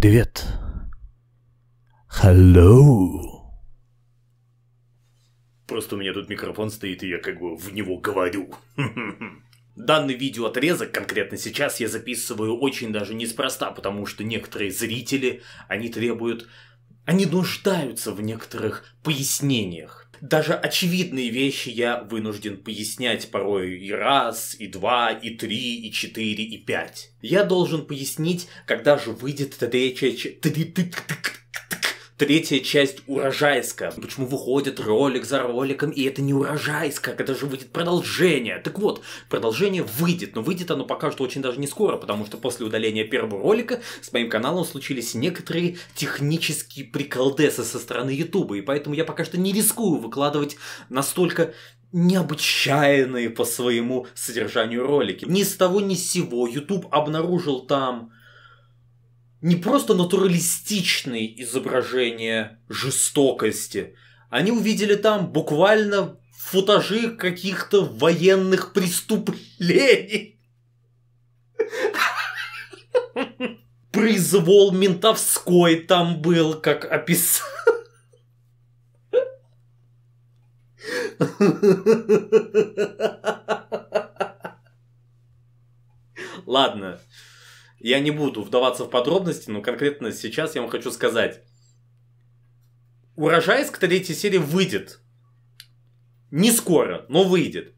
Привет. Hello. Просто у меня тут микрофон стоит, и я как бы в него говорю. Данный видеоотрезок конкретно сейчас я записываю очень даже неспроста, потому что некоторые зрители, они требуют, они нуждаются в некоторых пояснениях даже очевидные вещи я вынужден пояснять порою и раз, и два, и три, и четыре, и пять. Я должен пояснить, когда же выйдет третья третья часть урожайска. Почему выходит ролик за роликом, и это не урожайска, это же выйдет продолжение. Так вот, продолжение выйдет, но выйдет оно пока что очень даже не скоро, потому что после удаления первого ролика с моим каналом случились некоторые технические приколдесы со стороны Ютуба, и поэтому я пока что не рискую выкладывать настолько необычайные по своему содержанию ролики. Ни с того ни с сего YouTube обнаружил там не просто натуралистичные изображения жестокости. Они увидели там буквально футажи каких-то военных преступлений. Произвол ментовской там был, как описал. Ладно. Я не буду вдаваться в подробности, но конкретно сейчас я вам хочу сказать. урожай Урожайск третьей серии выйдет. Не скоро, но выйдет.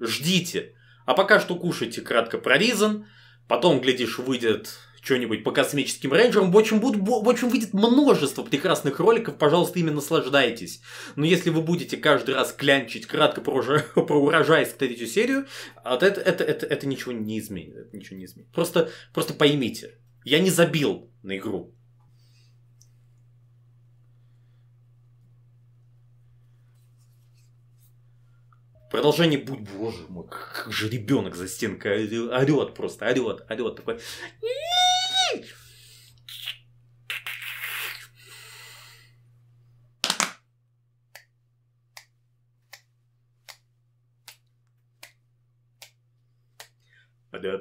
Ждите. А пока что кушайте кратко прорезан. Потом, глядишь, выйдет что-нибудь по космическим рейнджерам, в общем, будет, в общем, выйдет множество прекрасных роликов, пожалуйста, ими наслаждайтесь. Но если вы будете каждый раз клянчить кратко про, про урожай с третью серию, это, это, это, это ничего не изменит. Это ничего не изменит. Просто, просто поймите, я не забил на игру. Продолжение будь, боже мой, как же ребенок за стенкой орет просто, орет, орет такой. Прямо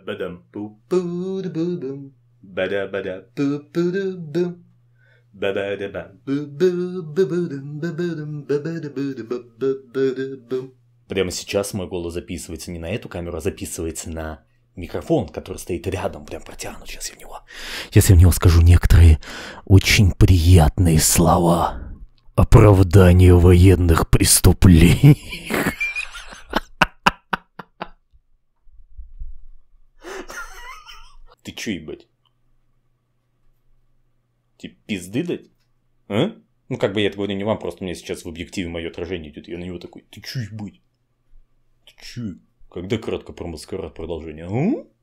сейчас мой голос записывается не на эту камеру, а записывается на микрофон, который стоит рядом, прям протяну сейчас я в него. Сейчас в него скажу некоторые очень приятные слова. Оправдание военных преступлений. Ты чё, ебать? Типа, пизды дать? А? Ну, как бы я это говорю не вам, просто мне сейчас в объективе мое отражение идет. Я на него такой, ты чё, ебать? Ты чё? Когда кратко про маскарад продолжение? А?